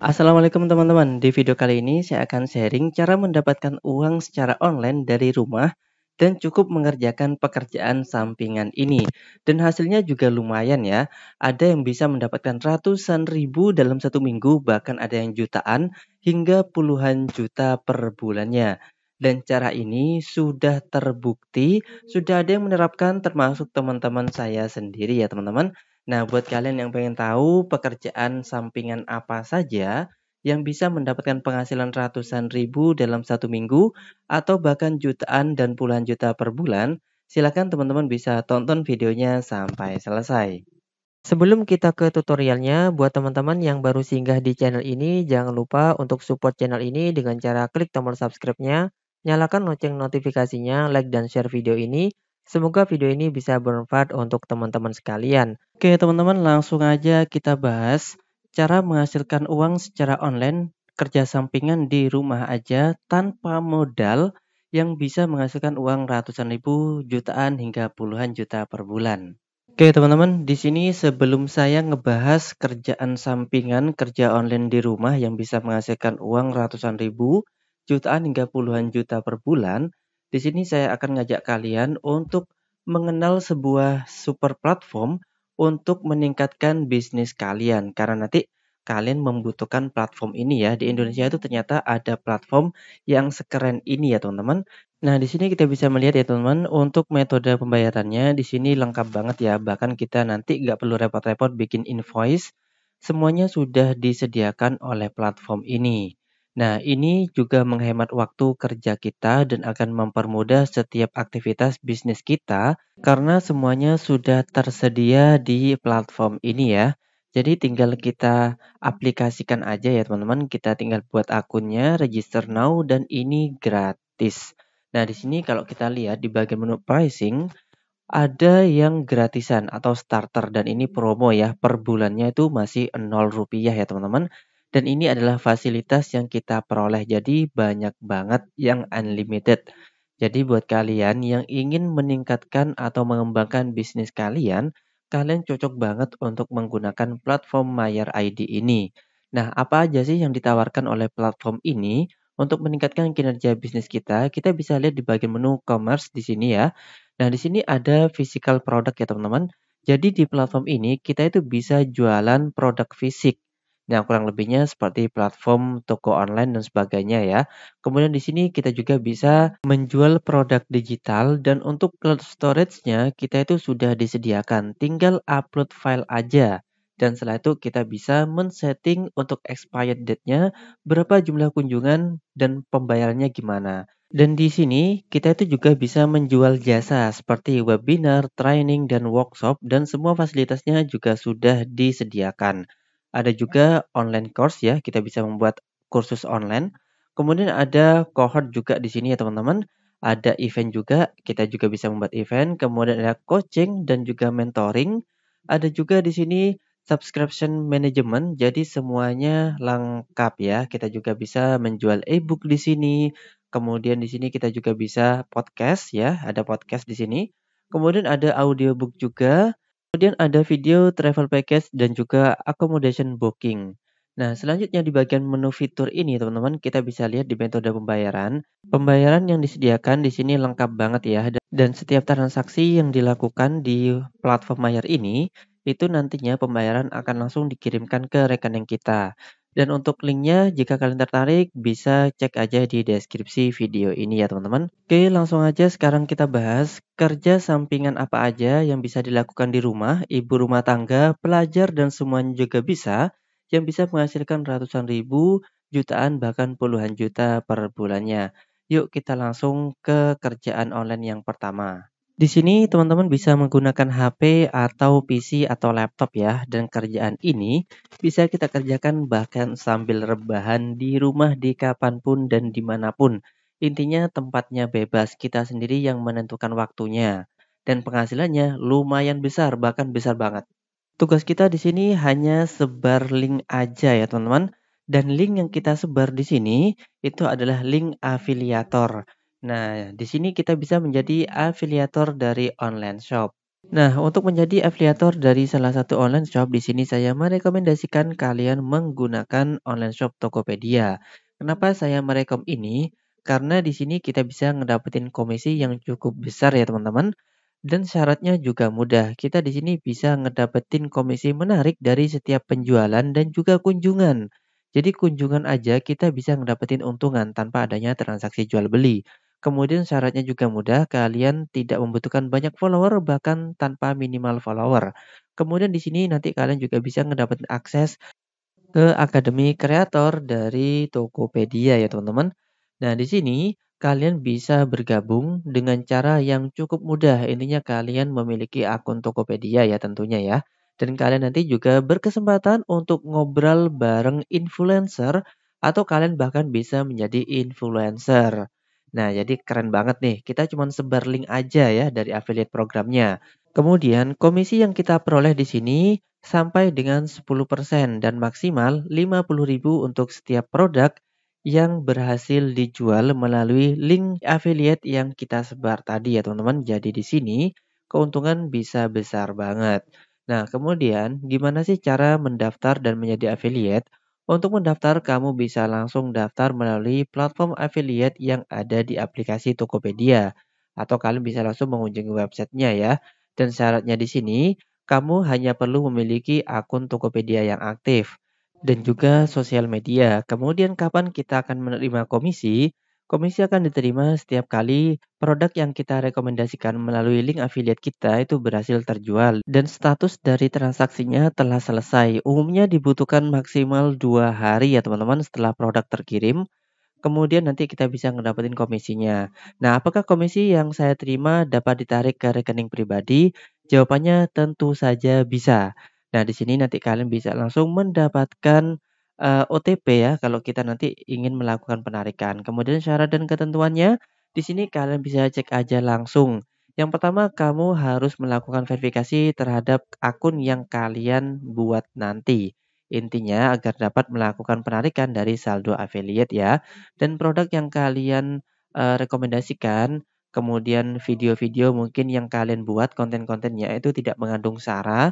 Assalamualaikum teman-teman. Di video kali ini saya akan sharing cara mendapatkan uang secara online dari rumah dan cukup mengerjakan pekerjaan sampingan ini. Dan hasilnya juga lumayan ya. Ada yang bisa mendapatkan ratusan ribu dalam satu minggu, bahkan ada yang jutaan hingga puluhan juta per bulannya. Dan cara ini sudah terbukti, sudah ada yang menerapkan termasuk teman-teman saya sendiri ya teman-teman. Nah, buat kalian yang pengen tahu pekerjaan sampingan apa saja yang bisa mendapatkan penghasilan ratusan ribu dalam satu minggu atau bahkan jutaan dan puluhan juta per bulan, silakan teman-teman bisa tonton videonya sampai selesai. Sebelum kita ke tutorialnya, buat teman-teman yang baru singgah di channel ini, jangan lupa untuk support channel ini dengan cara klik tombol subscribe-nya, nyalakan lonceng notifikasinya, like dan share video ini, Semoga video ini bisa bermanfaat untuk teman-teman sekalian. Oke, teman-teman, langsung aja kita bahas cara menghasilkan uang secara online kerja sampingan di rumah aja tanpa modal yang bisa menghasilkan uang ratusan ribu, jutaan hingga puluhan juta per bulan. Oke teman-teman, di sini sebelum saya ngebahas kerjaan sampingan, kerja online di rumah yang bisa menghasilkan uang ratusan ribu, jutaan hingga puluhan juta per bulan, di sini saya akan ngajak kalian untuk mengenal sebuah super platform untuk meningkatkan bisnis kalian karena nanti kalian membutuhkan platform ini ya. Di Indonesia itu ternyata ada platform yang sekeren ini ya, teman-teman. Nah, di sini kita bisa melihat ya, teman-teman, untuk metode pembayarannya di sini lengkap banget ya. Bahkan kita nanti nggak perlu repot-repot bikin invoice. Semuanya sudah disediakan oleh platform ini. Nah, ini juga menghemat waktu kerja kita dan akan mempermudah setiap aktivitas bisnis kita karena semuanya sudah tersedia di platform ini ya. Jadi tinggal kita aplikasikan aja ya teman-teman. Kita tinggal buat akunnya, register now dan ini gratis. Nah, di sini kalau kita lihat di bagian menu pricing ada yang gratisan atau starter dan ini promo ya. Per bulannya itu masih 0 rupiah ya teman-teman. Dan ini adalah fasilitas yang kita peroleh. Jadi banyak banget yang unlimited. Jadi buat kalian yang ingin meningkatkan atau mengembangkan bisnis kalian, kalian cocok banget untuk menggunakan platform Mayer ID ini. Nah, apa aja sih yang ditawarkan oleh platform ini? Untuk meningkatkan kinerja bisnis kita, kita bisa lihat di bagian menu commerce di sini ya. Nah, di sini ada physical product ya, teman-teman. Jadi di platform ini kita itu bisa jualan produk fisik. Nah, kurang lebihnya seperti platform toko online dan sebagainya ya. Kemudian di sini kita juga bisa menjual produk digital dan untuk cloud storage-nya kita itu sudah disediakan. Tinggal upload file aja. Dan setelah itu kita bisa men-setting untuk expired date-nya, berapa jumlah kunjungan dan pembayarannya gimana. Dan di sini kita itu juga bisa menjual jasa seperti webinar, training, dan workshop dan semua fasilitasnya juga sudah disediakan. Ada juga online course ya, kita bisa membuat kursus online. Kemudian ada cohort juga di sini ya teman-teman. Ada event juga, kita juga bisa membuat event. Kemudian ada coaching dan juga mentoring. Ada juga di sini subscription management. Jadi semuanya lengkap ya. Kita juga bisa menjual e-book di sini. Kemudian di sini kita juga bisa podcast ya, ada podcast di sini. Kemudian ada audiobook juga Kemudian ada video travel package dan juga accommodation booking. Nah, selanjutnya di bagian menu fitur ini, teman-teman, kita bisa lihat di metode pembayaran. Pembayaran yang disediakan di sini lengkap banget ya. Dan setiap transaksi yang dilakukan di platform Mayer ini, itu nantinya pembayaran akan langsung dikirimkan ke rekening kita. Dan untuk linknya, jika kalian tertarik, bisa cek aja di deskripsi video ini ya teman-teman. Oke, langsung aja sekarang kita bahas kerja sampingan apa aja yang bisa dilakukan di rumah, ibu rumah tangga, pelajar, dan semuanya juga bisa, yang bisa menghasilkan ratusan ribu, jutaan, bahkan puluhan juta per bulannya. Yuk kita langsung ke kerjaan online yang pertama. Di sini teman-teman bisa menggunakan HP atau PC atau laptop ya dan kerjaan ini bisa kita kerjakan bahkan sambil rebahan di rumah di kapanpun dan dimanapun. Intinya tempatnya bebas, kita sendiri yang menentukan waktunya dan penghasilannya lumayan besar bahkan besar banget. Tugas kita di sini hanya sebar link aja ya teman-teman dan link yang kita sebar di sini itu adalah link afiliator. Nah, di sini kita bisa menjadi afiliator dari online shop. Nah, untuk menjadi afiliator dari salah satu online shop, di sini saya merekomendasikan kalian menggunakan online shop Tokopedia. Kenapa saya merekom ini? Karena di sini kita bisa ngedapetin komisi yang cukup besar ya teman-teman. Dan syaratnya juga mudah. Kita di sini bisa ngedapetin komisi menarik dari setiap penjualan dan juga kunjungan. Jadi kunjungan aja kita bisa ngedapetin untungan tanpa adanya transaksi jual beli. Kemudian syaratnya juga mudah, kalian tidak membutuhkan banyak follower bahkan tanpa minimal follower. Kemudian di sini nanti kalian juga bisa ngedapetin akses ke Akademi Kreator dari Tokopedia ya teman-teman. Nah di sini kalian bisa bergabung dengan cara yang cukup mudah. Intinya kalian memiliki akun Tokopedia ya tentunya ya. Dan kalian nanti juga berkesempatan untuk ngobrol bareng influencer atau kalian bahkan bisa menjadi influencer. Nah, jadi keren banget nih. Kita cuma sebar link aja ya dari affiliate programnya. Kemudian, komisi yang kita peroleh di sini sampai dengan 10% dan maksimal 50.000 untuk setiap produk yang berhasil dijual melalui link affiliate yang kita sebar tadi ya teman-teman. Jadi di sini keuntungan bisa besar banget. Nah, kemudian gimana sih cara mendaftar dan menjadi affiliate? Untuk mendaftar, kamu bisa langsung daftar melalui platform affiliate yang ada di aplikasi Tokopedia, atau kalian bisa langsung mengunjungi websitenya ya. Dan syaratnya di sini, kamu hanya perlu memiliki akun Tokopedia yang aktif dan juga sosial media. Kemudian kapan kita akan menerima komisi? Komisi akan diterima setiap kali produk yang kita rekomendasikan melalui link affiliate kita itu berhasil terjual dan status dari transaksinya telah selesai. Umumnya dibutuhkan maksimal dua hari ya teman-teman setelah produk terkirim. Kemudian nanti kita bisa ngedapetin komisinya. Nah, apakah komisi yang saya terima dapat ditarik ke rekening pribadi? Jawabannya tentu saja bisa. Nah, di sini nanti kalian bisa langsung mendapatkan uh, eh, OTP ya, kalau kita nanti ingin melakukan penarikan. Kemudian syarat dan ketentuannya, di sini kalian bisa cek aja langsung. Yang pertama, kamu harus melakukan verifikasi terhadap akun yang kalian buat nanti. Intinya agar dapat melakukan penarikan dari saldo affiliate ya. Dan produk yang kalian, uh, rekomendasikan, kemudian video-video mungkin yang kalian buat konten-kontennya itu tidak mengandung SARA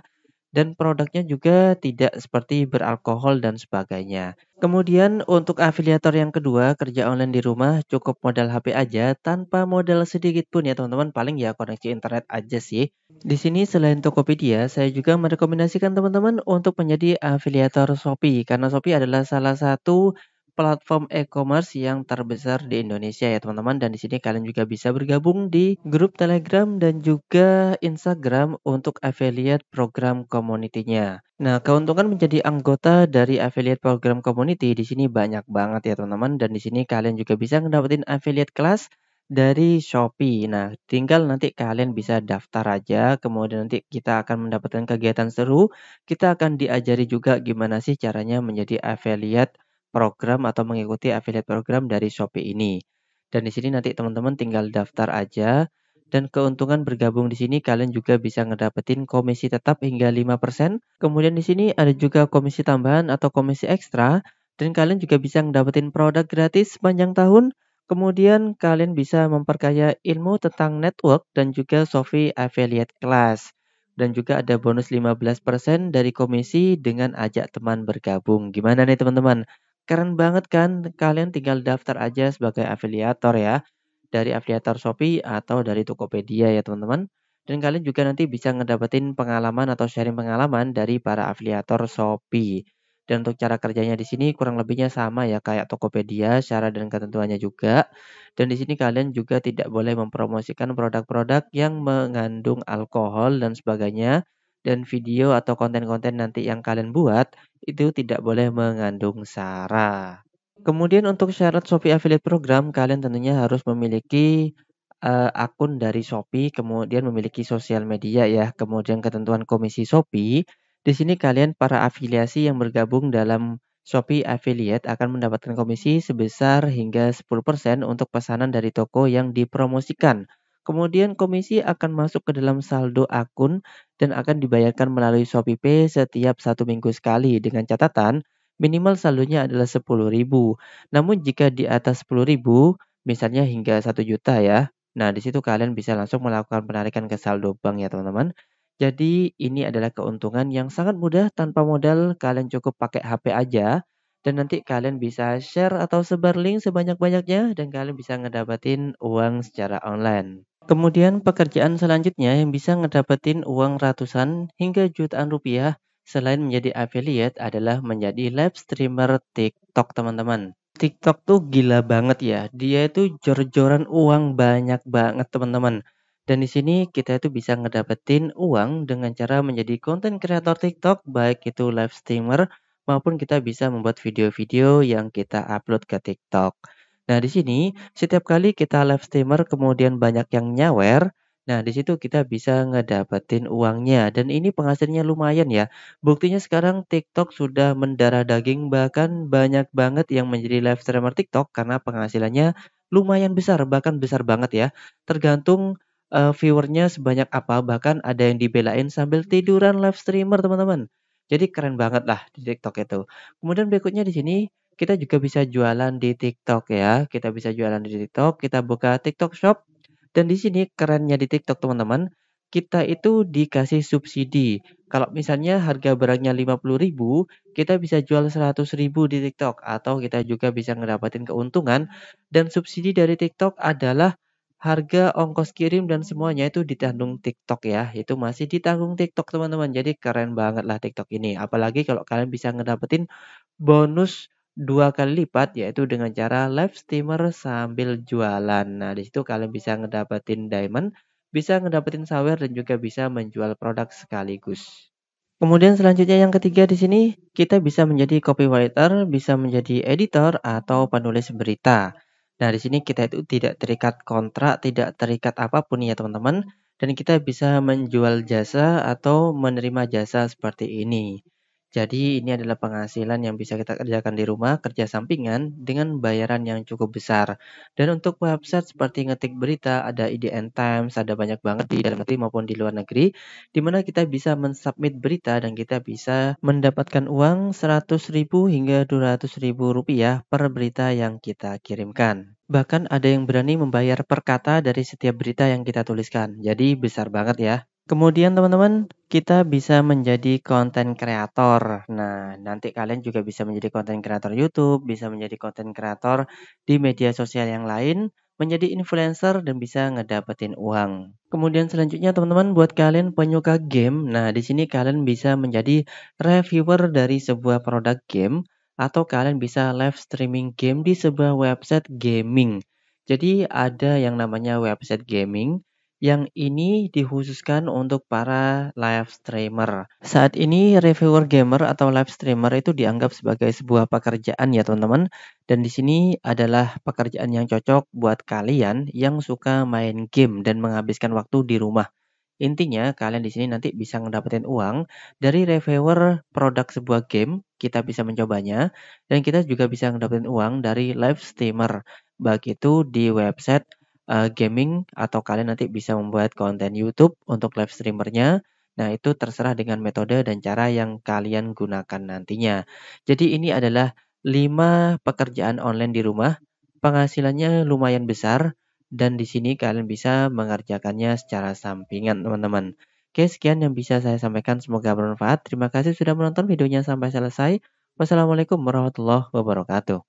dan produknya juga tidak seperti beralkohol dan sebagainya. Kemudian untuk afiliator yang kedua, kerja online di rumah cukup modal HP aja tanpa modal sedikit pun ya teman-teman, paling ya koneksi internet aja sih. Di sini selain Tokopedia, saya juga merekomendasikan teman-teman untuk menjadi afiliator Shopee karena Shopee adalah salah satu platform e-commerce yang terbesar di Indonesia ya teman-teman dan di sini kalian juga bisa bergabung di grup Telegram dan juga Instagram untuk affiliate program community-nya. Nah, keuntungan menjadi anggota dari affiliate program community di sini banyak banget ya teman-teman dan di sini kalian juga bisa ngedapetin affiliate kelas dari Shopee. Nah, tinggal nanti kalian bisa daftar aja, kemudian nanti kita akan mendapatkan kegiatan seru. Kita akan diajari juga gimana sih caranya menjadi affiliate program atau mengikuti affiliate program dari Shopee ini. Dan di sini nanti teman-teman tinggal daftar aja dan keuntungan bergabung di sini kalian juga bisa ngedapetin komisi tetap hingga 5%. Kemudian di sini ada juga komisi tambahan atau komisi ekstra dan kalian juga bisa ngedapetin produk gratis sepanjang tahun. Kemudian kalian bisa memperkaya ilmu tentang network dan juga Shopee Affiliate Class. Dan juga ada bonus 15% dari komisi dengan ajak teman bergabung. Gimana nih teman-teman? Keren banget kan? Kalian tinggal daftar aja sebagai afiliator ya. Dari afiliator Shopee atau dari Tokopedia ya teman-teman. Dan kalian juga nanti bisa ngedapetin pengalaman atau sharing pengalaman dari para afiliator Shopee. Dan untuk cara kerjanya di sini kurang lebihnya sama ya kayak Tokopedia, syarat dan ketentuannya juga. Dan di sini kalian juga tidak boleh mempromosikan produk-produk yang mengandung alkohol dan sebagainya dan video atau konten-konten nanti yang kalian buat itu tidak boleh mengandung sara. Kemudian untuk syarat Shopee Affiliate Program, kalian tentunya harus memiliki uh, akun dari Shopee, kemudian memiliki sosial media ya, kemudian ketentuan komisi Shopee. Di sini kalian para afiliasi yang bergabung dalam Shopee Affiliate akan mendapatkan komisi sebesar hingga 10% untuk pesanan dari toko yang dipromosikan. Kemudian komisi akan masuk ke dalam saldo akun dan akan dibayarkan melalui ShopeePay setiap satu minggu sekali dengan catatan minimal saldonya adalah 10.000. Namun jika di atas 10.000, misalnya hingga 1 juta ya. Nah, di situ kalian bisa langsung melakukan penarikan ke saldo bank ya, teman-teman. Jadi, ini adalah keuntungan yang sangat mudah tanpa modal. Kalian cukup pakai HP aja dan nanti kalian bisa share atau sebar link sebanyak-banyaknya dan kalian bisa ngedapatin uang secara online. Kemudian pekerjaan selanjutnya yang bisa ngedapetin uang ratusan hingga jutaan rupiah selain menjadi affiliate adalah menjadi live streamer TikTok teman-teman. TikTok tuh gila banget ya. Dia itu jor-joran uang banyak banget teman-teman. Dan di sini kita itu bisa ngedapetin uang dengan cara menjadi konten kreator TikTok baik itu live streamer maupun kita bisa membuat video-video yang kita upload ke TikTok. Nah, di sini setiap kali kita live streamer kemudian banyak yang nyawer, Nah, di situ kita bisa ngedapetin uangnya dan ini penghasilnya lumayan ya. Buktinya sekarang TikTok sudah mendarah daging bahkan banyak banget yang menjadi live streamer TikTok karena penghasilannya lumayan besar bahkan besar banget ya. Tergantung uh, viewernya sebanyak apa bahkan ada yang dibelain sambil tiduran live streamer teman-teman. Jadi keren banget lah di TikTok itu. Kemudian berikutnya di sini kita juga bisa jualan di TikTok ya. Kita bisa jualan di TikTok, kita buka TikTok Shop. Dan di sini kerennya di TikTok teman-teman, kita itu dikasih subsidi. Kalau misalnya harga barangnya 50.000, kita bisa jual 100.000 di TikTok atau kita juga bisa ngedapatin keuntungan dan subsidi dari TikTok adalah harga ongkos kirim dan semuanya itu ditanggung TikTok ya. Itu masih ditanggung TikTok teman-teman. Jadi keren banget lah TikTok ini. Apalagi kalau kalian bisa ngedapetin bonus dua kali lipat yaitu dengan cara live streamer sambil jualan. Nah, di situ kalian bisa ngedapetin diamond, bisa ngedapetin sawer dan juga bisa menjual produk sekaligus. Kemudian selanjutnya yang ketiga di sini kita bisa menjadi copywriter, bisa menjadi editor atau penulis berita. Nah, di sini kita itu tidak terikat kontrak, tidak terikat apapun ya, teman-teman, dan kita bisa menjual jasa atau menerima jasa seperti ini. Jadi ini adalah penghasilan yang bisa kita kerjakan di rumah, kerja sampingan dengan bayaran yang cukup besar. Dan untuk website seperti ngetik berita, ada IDN Times, ada banyak banget di dalam negeri maupun di luar negeri, di mana kita bisa mensubmit berita dan kita bisa mendapatkan uang 100.000 hingga 200.000 rupiah per berita yang kita kirimkan. Bahkan ada yang berani membayar per kata dari setiap berita yang kita tuliskan. Jadi besar banget ya. Kemudian teman-teman, kita bisa menjadi konten kreator. Nah, nanti kalian juga bisa menjadi konten kreator YouTube, bisa menjadi konten kreator di media sosial yang lain, menjadi influencer dan bisa ngedapetin uang. Kemudian selanjutnya teman-teman buat kalian penyuka game, nah di sini kalian bisa menjadi reviewer dari sebuah produk game atau kalian bisa live streaming game di sebuah website gaming. Jadi ada yang namanya website gaming yang ini dikhususkan untuk para live streamer. Saat ini reviewer gamer atau live streamer itu dianggap sebagai sebuah pekerjaan ya teman-teman. Dan di sini adalah pekerjaan yang cocok buat kalian yang suka main game dan menghabiskan waktu di rumah. Intinya kalian di sini nanti bisa ngedapetin uang dari reviewer produk sebuah game, kita bisa mencobanya dan kita juga bisa ngedapetin uang dari live streamer baik itu di website uh, gaming atau kalian nanti bisa membuat konten YouTube untuk live streamernya. Nah, itu terserah dengan metode dan cara yang kalian gunakan nantinya. Jadi ini adalah 5 pekerjaan online di rumah. Penghasilannya lumayan besar dan di sini kalian bisa mengerjakannya secara sampingan, teman-teman. Oke, sekian yang bisa saya sampaikan. Semoga bermanfaat. Terima kasih sudah menonton videonya sampai selesai. Wassalamualaikum warahmatullahi wabarakatuh.